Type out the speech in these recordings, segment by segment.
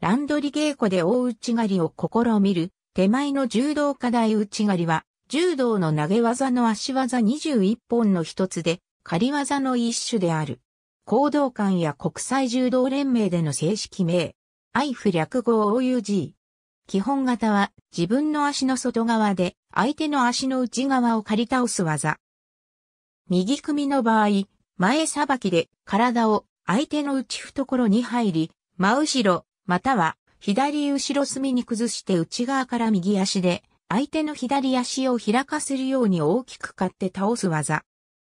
ランドリ稽古で大内刈りを試みる、手前の柔道課題内刈りは、柔道の投げ技の足技21本の一つで、仮技の一種である。行動館や国際柔道連盟での正式名。イフ略語 OUG。基本型は自分の足の外側で相手の足の内側を借り倒す技。右組の場合、前さばきで体を相手の内懐に入り、真後ろ、または左後ろ隅に崩して内側から右足で相手の左足を開かせるように大きく買って倒す技。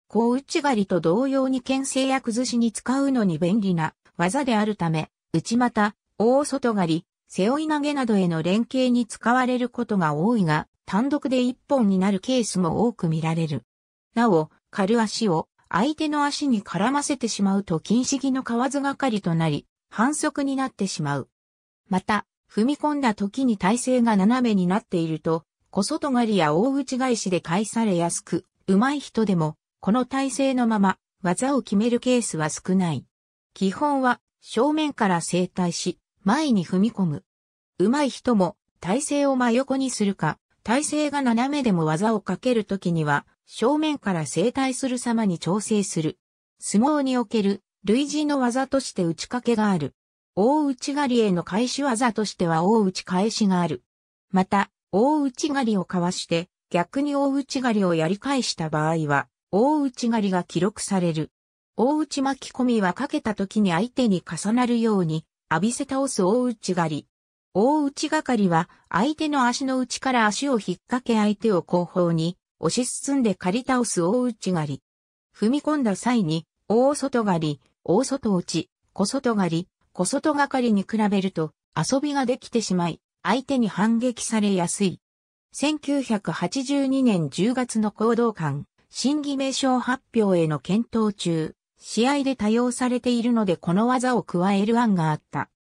こう内刈りと同様に牽制や崩しに使うのに便利な技であるため、内股、大外刈り、背負い投げなどへの連携に使われることが多いが、単独で一本になるケースも多く見られる。なお、軽足を相手の足に絡ませてしまうと禁止着の皮図がかりとなり、反則になってしまう。また、踏み込んだ時に体勢が斜めになっていると、小外刈りや大内返しで返されやすく、上手い人でも、この体勢のまま、技を決めるケースは少ない。基本は、正面から正対し、前に踏み込む。上手い人も、体勢を真横にするか、体勢が斜めでも技をかけるときには、正面から正対する様に調整する。相撲における類似の技として打ち掛けがある。大内狩りへの返し技としては大内返しがある。また、大内狩りをかわして、逆に大内狩りをやり返した場合は、大内狩りが記録される。大内巻き込みはかけた時に相手に重なるように、浴びせ倒す大内狩り。大内がかりは、相手の足の内から足を引っ掛け相手を後方に、押し進んで刈り倒す大内狩り。踏み込んだ際に、大外狩り、大外落ち、小外狩り、小外がかりに比べると遊びができてしまい、相手に反撃されやすい。1982年10月の行動館、審議名称発表への検討中、試合で多用されているのでこの技を加える案があった。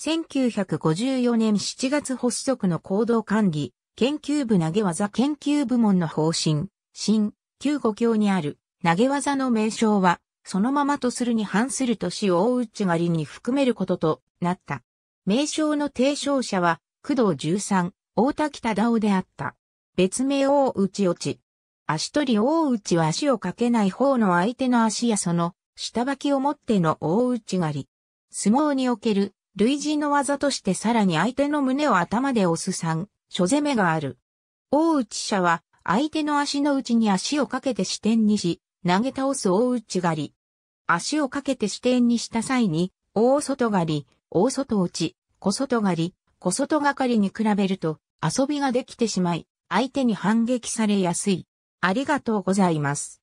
1954年7月発足の行動管理、研究部投げ技研究部門の方針、新、旧五教にある投げ技の名称は、そのままとするに反すると死を大内狩りに含めることとなった。名称の提唱者は、工藤十三、大滝忠夫であった。別名大内落ち。足取り大内は足をかけない方の相手の足やその、下履きを持っての大内狩り。相撲における、類似の技としてさらに相手の胸を頭で押す三、所攻めがある。大内者は、相手の足の内に足をかけて視点にし、投げ倒す大内刈り。足をかけて支点にした際に、大外刈り、大外落ち、小外刈り、小外がかりに比べると遊びができてしまい、相手に反撃されやすい。ありがとうございます。